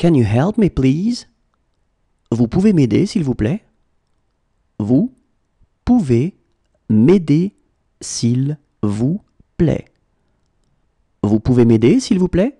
Can you help me, please? Vous pouvez m'aider, s'il vous plaît? Vous pouvez m'aider, s'il vous plaît. Vous pouvez m'aider, s'il vous plaît?